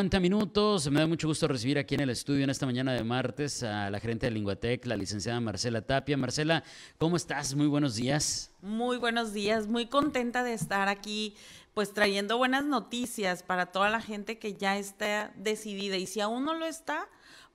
50 minutos. Me da mucho gusto recibir aquí en el estudio en esta mañana de martes a la gerente de Linguatec, la licenciada Marcela Tapia. Marcela, ¿cómo estás? Muy buenos días. Muy buenos días, muy contenta de estar aquí, pues trayendo buenas noticias para toda la gente que ya está decidida. Y si aún no lo está,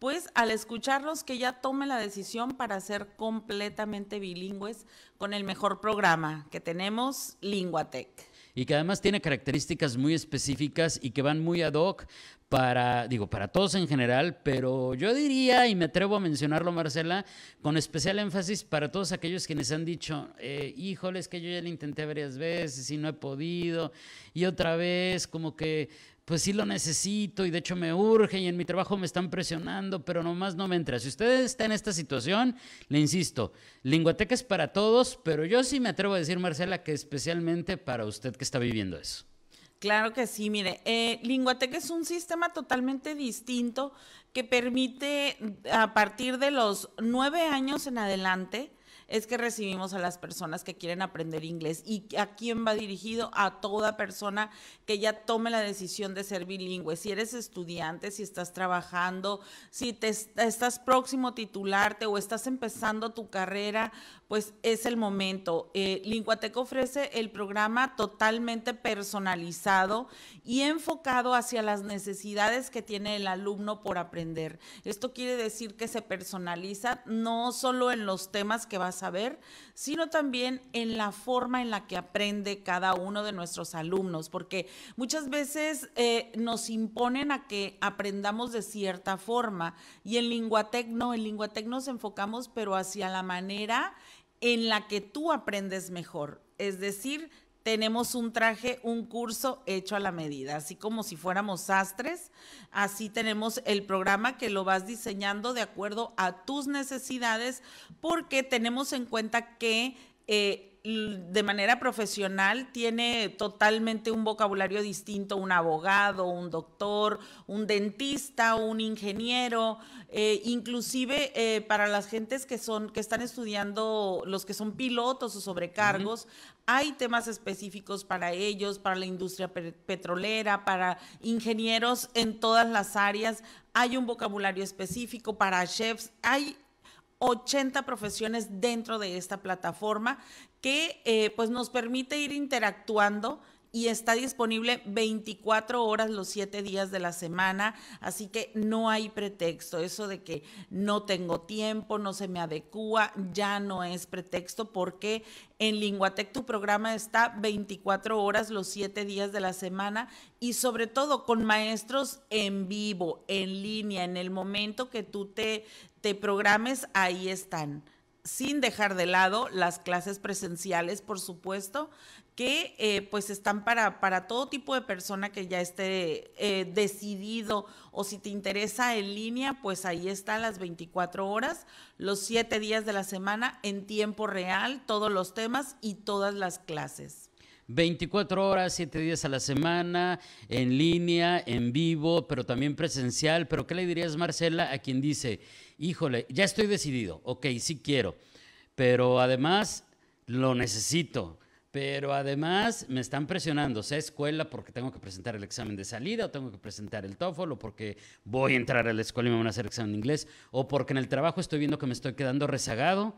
pues al escucharlos que ya tome la decisión para ser completamente bilingües con el mejor programa que tenemos, Linguatec y que además tiene características muy específicas y que van muy ad hoc para, digo, para todos en general, pero yo diría, y me atrevo a mencionarlo, Marcela, con especial énfasis para todos aquellos quienes han dicho, eh, híjole, que yo ya lo intenté varias veces y no he podido, y otra vez, como que pues sí lo necesito y de hecho me urge y en mi trabajo me están presionando, pero nomás no me entra. Si usted está en esta situación, le insisto, Linguateca es para todos, pero yo sí me atrevo a decir, Marcela, que especialmente para usted que está viviendo eso. Claro que sí, mire, eh, Linguateca es un sistema totalmente distinto que permite a partir de los nueve años en adelante, es que recibimos a las personas que quieren aprender inglés. ¿Y a quién va dirigido? A toda persona que ya tome la decisión de ser bilingüe. Si eres estudiante, si estás trabajando, si estás próximo a titularte o estás empezando tu carrera, pues es el momento. Eh, ofrece el programa totalmente personalizado y enfocado hacia las necesidades que tiene el alumno por aprender. Esto quiere decir que se personaliza no solo en los temas que vas saber, sino también en la forma en la que aprende cada uno de nuestros alumnos, porque muchas veces eh, nos imponen a que aprendamos de cierta forma y en Linguatec no, en Linguatec nos enfocamos pero hacia la manera en la que tú aprendes mejor, es decir, tenemos un traje, un curso hecho a la medida, así como si fuéramos sastres, así tenemos el programa que lo vas diseñando de acuerdo a tus necesidades, porque tenemos en cuenta que... Eh, de manera profesional tiene totalmente un vocabulario distinto un abogado, un doctor, un dentista, un ingeniero, eh, inclusive eh, para las gentes que son que están estudiando los que son pilotos o sobrecargos, hay temas específicos para ellos, para la industria petrolera, para ingenieros en todas las áreas, hay un vocabulario específico para chefs, hay 80 profesiones dentro de esta plataforma que eh, pues nos permite ir interactuando y está disponible 24 horas los 7 días de la semana, así que no hay pretexto. Eso de que no tengo tiempo, no se me adecúa, ya no es pretexto porque en Linguatec tu programa está 24 horas los 7 días de la semana y sobre todo con maestros en vivo, en línea, en el momento que tú te, te programes, ahí están sin dejar de lado las clases presenciales, por supuesto, que eh, pues están para, para todo tipo de persona que ya esté eh, decidido o si te interesa en línea, pues ahí están las 24 horas, los 7 días de la semana en tiempo real, todos los temas y todas las clases. 24 horas, 7 días a la semana, en línea, en vivo, pero también presencial. Pero ¿qué le dirías, Marcela, a quien dice, híjole, ya estoy decidido, ok, sí quiero, pero además lo necesito? Pero además me están presionando, sea escuela porque tengo que presentar el examen de salida, o tengo que presentar el TOEFL, o porque voy a entrar a la escuela y me van a hacer examen de inglés, o porque en el trabajo estoy viendo que me estoy quedando rezagado.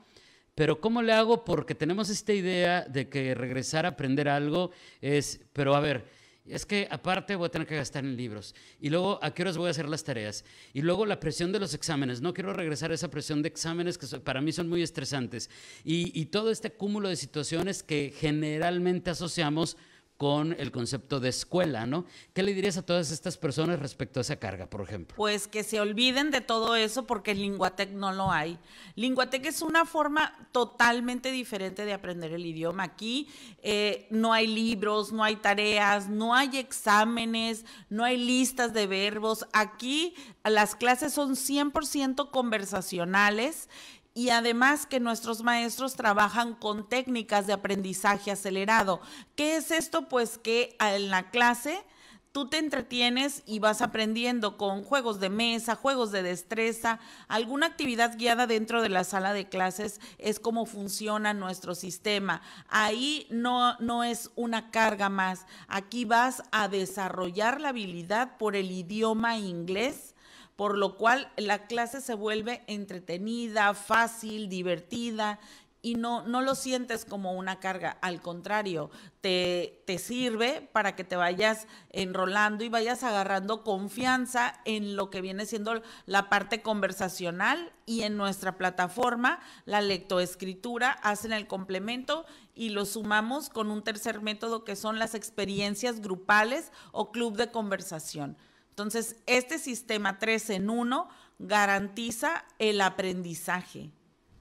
Pero ¿cómo le hago? Porque tenemos esta idea de que regresar a aprender algo es, pero a ver, es que aparte voy a tener que gastar en libros. Y luego, ¿a qué horas voy a hacer las tareas? Y luego la presión de los exámenes. No quiero regresar a esa presión de exámenes que para mí son muy estresantes. Y, todo este cúmulo de situaciones que generalmente asociamos con el concepto de escuela, ¿no? ¿Qué le dirías a todas estas personas respecto a esa carga, por ejemplo? Pues que se olviden de todo eso porque Linguatec no lo hay. Linguatec es una forma totalmente diferente de aprender el idioma. Aquí eh, no hay libros, no hay tareas, no hay exámenes, no hay listas de verbos. Aquí las clases son 100% conversacionales y además que nuestros maestros trabajan con técnicas de aprendizaje acelerado. ¿Qué es esto? Pues que en la clase tú te entretienes y vas aprendiendo con juegos de mesa, juegos de destreza, alguna actividad guiada dentro de la sala de clases es como funciona nuestro sistema. Ahí no, no es una carga más. Aquí vas a desarrollar la habilidad por el idioma inglés por lo cual la clase se vuelve entretenida, fácil, divertida y no, lo sientes como una carga, al contrario, te, te sirve para que te vayas enrolando y vayas agarrando confianza en lo que viene siendo la parte conversacional y en nuestra plataforma, la lectoescritura, hacen el complemento y lo sumamos con un tercer método que son las experiencias grupales o club de conversación. Entonces, este sistema 3 en 1 garantiza el aprendizaje.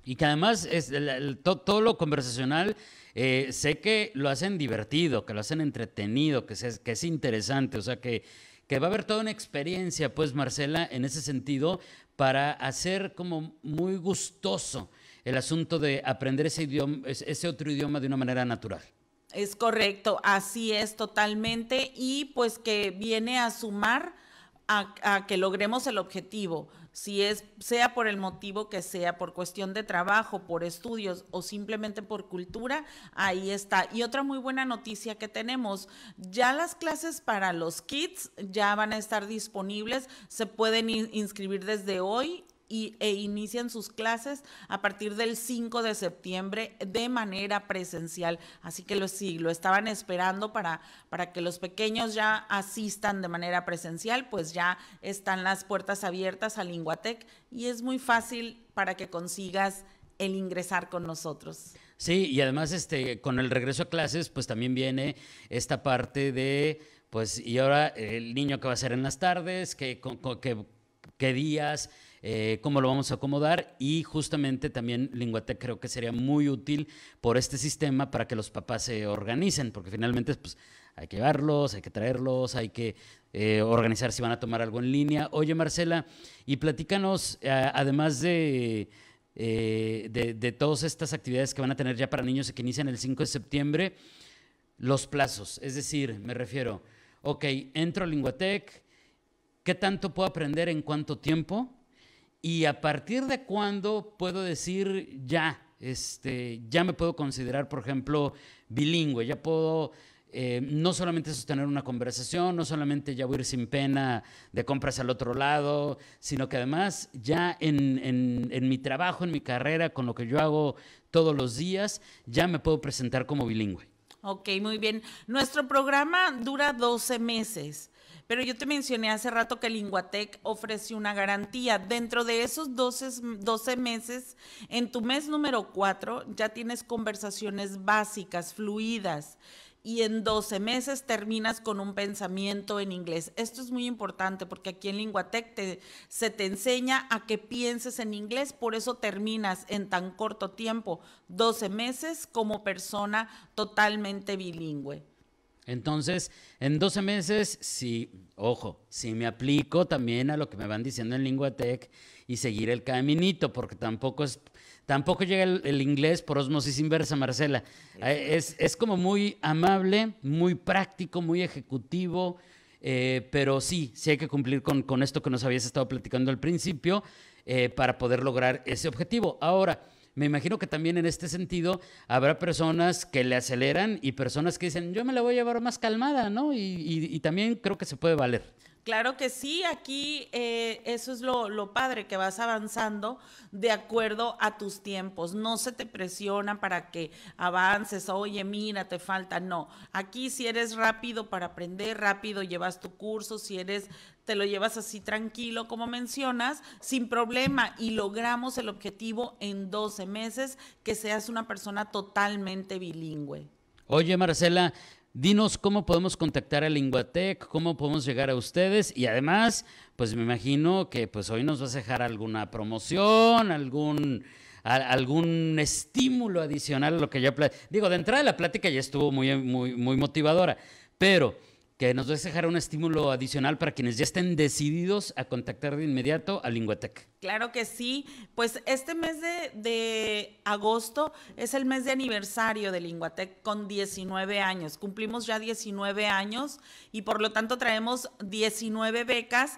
Y que además es todo, lo conversacional, eh, sé que lo hacen divertido, que lo hacen entretenido, que, que es interesante, o sea que, que va a haber toda una experiencia, pues Marcela, en ese sentido, para hacer como muy gustoso el asunto de aprender ese, idioma, ese otro idioma de una manera natural. Es correcto, así es totalmente y pues que viene a sumar a, que logremos el objetivo, si es sea por el motivo que sea, por cuestión de trabajo, por estudios o simplemente por cultura, ahí está. Y otra muy buena noticia que tenemos, ya las clases para los kids ya van a estar disponibles, se pueden inscribir desde hoy y, e inician sus clases a partir del 5 de septiembre de manera presencial. Así que lo, lo estaban esperando para, para que los pequeños ya asistan de manera presencial, pues ya están las puertas abiertas a Linguatec y es muy fácil para que consigas el ingresar con nosotros. Sí, y además este, con el regreso a clases, pues también viene esta parte de, pues, y ahora el niño que va a hacer en las tardes, qué, qué días, eh, cómo lo vamos a acomodar y justamente también Linguatec creo que sería muy útil por este sistema para que los papás se organicen, porque finalmente pues, hay que llevarlos, hay que traerlos, hay que eh, organizar si van a tomar algo en línea. Oye Marcela, y platícanos, eh, además de... de, de, todas estas actividades que van a tener ya para niños que inician el 5 de septiembre, los plazos. Es decir, me refiero, ok, entro a Linguatec, ¿qué tanto puedo aprender en cuánto tiempo? y a partir de cuándo puedo decir ya, este, ya me puedo considerar, por ejemplo, bilingüe, ya puedo eh, no solamente sostener una conversación, no solamente ya voy ir sin pena de compras al otro lado, sino que además ya en, en, mi trabajo, en mi carrera, con lo que yo hago todos los días, ya me puedo presentar como bilingüe. Ok, muy bien. Nuestro programa dura 12 meses. Pero yo te mencioné hace rato que Linguatec ofrece una garantía. Dentro de esos 12, meses, en tu mes número 4, ya tienes conversaciones básicas, fluidas y en 12 meses terminas con un pensamiento en inglés. Esto es muy importante porque aquí en Linguatec se te enseña a que pienses en inglés, por eso terminas en tan corto tiempo, 12 meses como persona totalmente bilingüe. Entonces, en 12 meses, sí, ojo, si me aplico también a lo que me van diciendo en Linguatec y seguir el caminito, porque tampoco es, tampoco llega el, inglés por osmosis inversa, Marcela. Eh, es, como muy amable, muy práctico, muy ejecutivo, eh, pero sí, sí hay que cumplir con, esto que nos habías estado platicando al principio eh, para poder lograr ese objetivo. Ahora, me imagino que también en este sentido habrá personas que le aceleran y personas que dicen, yo me la voy a llevar más calmada, ¿no? Y, y también creo que se puede valer. Claro que sí, aquí eh, eso es lo, lo, padre, que vas avanzando de acuerdo a tus tiempos. No se te presiona para que avances, oye, mira, te falta. No, aquí si eres rápido para aprender, rápido llevas tu curso, si eres, te lo llevas así tranquilo, como mencionas, sin problema y logramos el objetivo en 12 meses, que seas una persona totalmente bilingüe. Oye, Marcela, Dinos cómo podemos contactar a Linguatec, cómo podemos llegar a ustedes y además, pues me imagino que pues hoy nos vas a dejar alguna promoción, algún algún estímulo adicional a lo que ya digo, de entrada la plática ya estuvo muy muy motivadora, pero que nos a dejar un estímulo adicional para quienes ya estén decididos a contactar de inmediato a Linguatec. Claro que sí, pues este mes de, de agosto es el mes de aniversario de Linguatec con 19 años, cumplimos ya 19 años y por lo tanto traemos 19 becas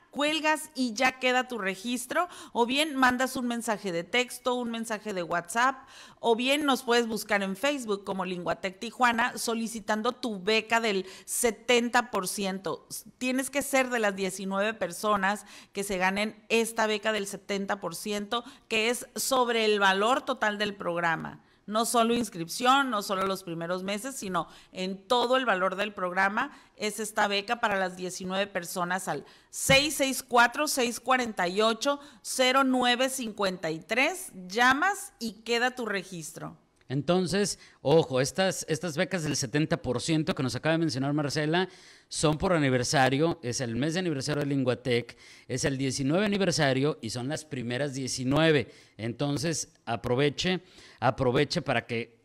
cuelgas y ya queda tu registro, o bien mandas un mensaje de texto, un mensaje de WhatsApp, o bien nos puedes buscar en Facebook como Linguatec Tijuana solicitando tu beca del 70%. Tienes que ser de las 19 personas que se ganen esta beca del 70%, que es sobre el valor total del programa no solo inscripción, no solo los primeros meses, sino en todo el valor del programa es esta beca para las 19 personas al 664-648-0953. Llamas y queda tu registro. Entonces, ojo, estas, estas becas del 70% que nos acaba de mencionar Marcela son por aniversario, es el mes de aniversario de Linguatec, es el 19 aniversario y son las primeras 19. Entonces, aproveche, aproveche para que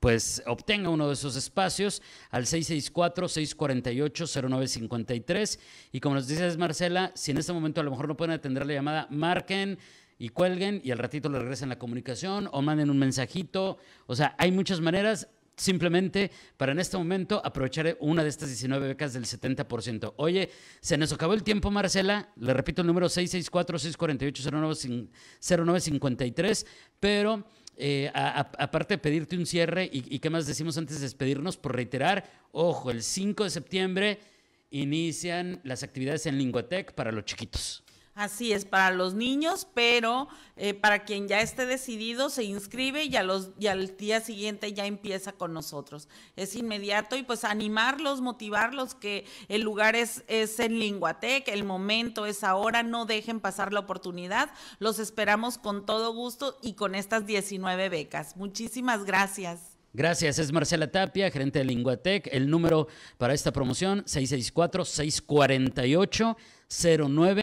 pues obtenga uno de esos espacios al 664-648-0953. Y como nos dice Marcela, si en este momento a lo mejor no pueden atender la llamada, marquen y cuelguen y al ratito le regresan la comunicación o manden un mensajito. O sea, hay muchas maneras simplemente para en este momento aprovechar una de estas 19 becas del 70%. Oye, se nos acabó el tiempo, Marcela. Le repito el número 664-648-0953, pero... Eh, aparte de pedirte un cierre y, qué más decimos antes de despedirnos, por reiterar, ojo, el 5 de septiembre inician las actividades en Linguatec para los chiquitos. Así es, para los niños, pero eh, para quien ya esté decidido, se inscribe y, los, al día siguiente ya empieza con nosotros. Es inmediato y pues animarlos, motivarlos, que el lugar es, es en Linguatec, el momento es ahora, no dejen pasar la oportunidad. Los esperamos con todo gusto y con estas 19 becas. Muchísimas gracias. Gracias, es Marcela Tapia, gerente de Linguatec. El número para esta promoción, 664-648-09.